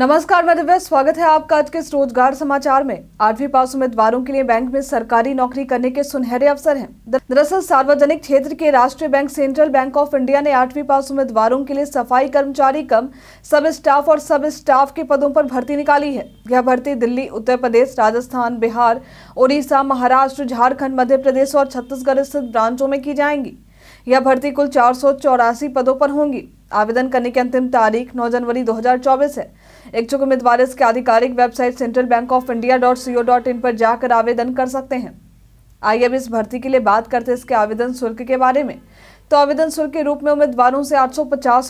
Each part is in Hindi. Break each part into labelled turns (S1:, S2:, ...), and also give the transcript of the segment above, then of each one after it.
S1: नमस्कार मैं दिव्या स्वागत है आपका आज के रोजगार समाचार में आठवीं पास उम्मीदवारों के लिए बैंक में सरकारी नौकरी करने के सुनहरे अवसर हैं दरअसल सार्वजनिक क्षेत्र के राष्ट्रीय bank central bank of India ने आठवीं पास उम्मीदवारों के लिए सफाई कर्मचारी कम सब स्टाफ और सब स्टाफ के पदों पर भर्ती निकाली है यह भर्ती दिल्ली उत्तर प्रदेश राजस्थान बिहार उड़ीसा महाराष्ट्र झारखंड मध्य प्रदेश और छत्तीसगढ़ स्थित ब्रांचों में की जाएंगी यह भर्ती कुल चार पदों पर होंगी आवेदन करने की अंतिम तारीख 9 जनवरी 2024 है इच्छुक उम्मीदवार इसके आधिकारिक website central bank of India dot C dot in पर जाकर आवेदन कर सकते हैं आइए अब इस भर्ती के लिए बात करते हैं इसके आवेदन शुल्क के बारे में तो आवेदन शुल्क के रूप में उम्मीदवारों से आठ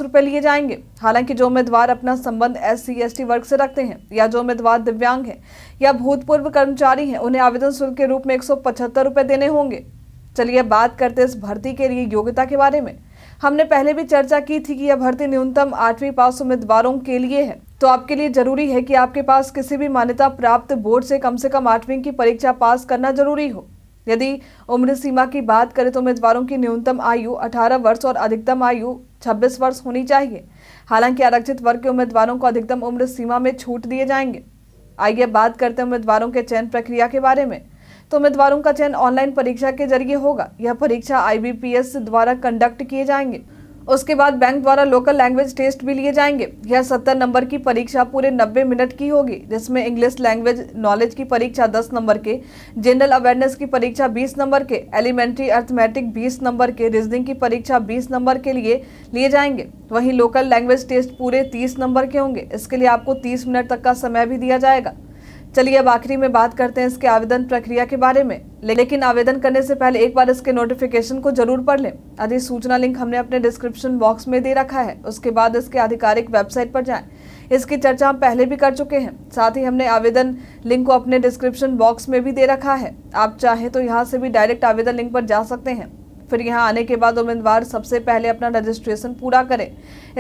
S1: रुपए लिए जाएंगे हालांकि जो उम्मीदवार अपना संबंध एस सी वर्ग से रखते हैं या जो उम्मीदवार दिव्यांग हैं या भूतपूर्व कर्मचारी हैं उन्हें आवेदन शुल्क के रूप में एक रुपए देने होंगे चलिए बात करते इस भर्ती के लिए योग्यता के बारे में हमने पहले भी चर्चा की थी कि यह भर्ती न्यूनतम आठवीं पास उम्मीदवारों के लिए है तो आपके लिए जरूरी है कि आपके पास किसी भी मान्यता प्राप्त बोर्ड से कम से कम आठवीं की परीक्षा पास करना जरूरी हो यदि उम्र सीमा की बात करें तो उम्मीदवारों की न्यूनतम आयु 18 वर्ष और अधिकतम आयु 26 वर्ष होनी चाहिए हालांकि आरक्षित वर्ग के उम्मीदवारों को अधिकतम उम्र सीमा में छूट दिए जाएंगे आइए बात करते हैं उम्मीदवारों के चयन प्रक्रिया के बारे में तो उम्मीदवारों का चयन ऑनलाइन परीक्षा के जरिए होगा यह परीक्षा आई द्वारा कंडक्ट किए जाएंगे उसके बाद बैंक द्वारा लोकल लैंग्वेज टेस्ट भी लिए जाएंगे यह सत्तर नंबर की परीक्षा पूरे नब्बे मिनट की होगी जिसमें इंग्लिश लैंग्वेज नॉलेज की परीक्षा दस नंबर के जनरल अवेयरनेस की परीक्षा बीस नंबर के एलिमेंट्री अर्थमेटिक बीस नंबर के रीजनिंग की परीक्षा बीस नंबर के लिए लिए जाएंगे वहीं लोकल लैंग्वेज टेस्ट पूरे तीस नंबर के होंगे इसके लिए आपको तीस मिनट तक का समय भी दिया जाएगा चलिए अब आखिरी में बात करते हैं इसके आवेदन प्रक्रिया के बारे में लेकिन आवेदन करने से पहले एक बार इसके नोटिफिकेशन को जरूर पढ़ लें अधिसूचना लिंक हमने अपने डिस्क्रिप्शन बॉक्स में दे रखा है उसके बाद इसके आधिकारिक वेबसाइट पर जाएं इसकी चर्चा हम पहले भी कर चुके हैं साथ ही हमने आवेदन लिंक को अपने डिस्क्रिप्शन बॉक्स में भी दे रखा है आप चाहें तो यहाँ से भी डायरेक्ट आवेदन लिंक पर जा सकते हैं फिर यहाँ आने के बाद उम्मीदवार सबसे पहले अपना रजिस्ट्रेशन पूरा करें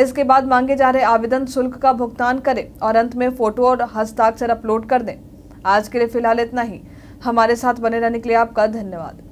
S1: इसके बाद मांगे जा रहे आवेदन शुल्क का भुगतान करें और अंत में फोटो और हस्ताक्षर अपलोड कर दें आज के लिए फिलहाल इतना ही हमारे साथ बने रहने के लिए आपका धन्यवाद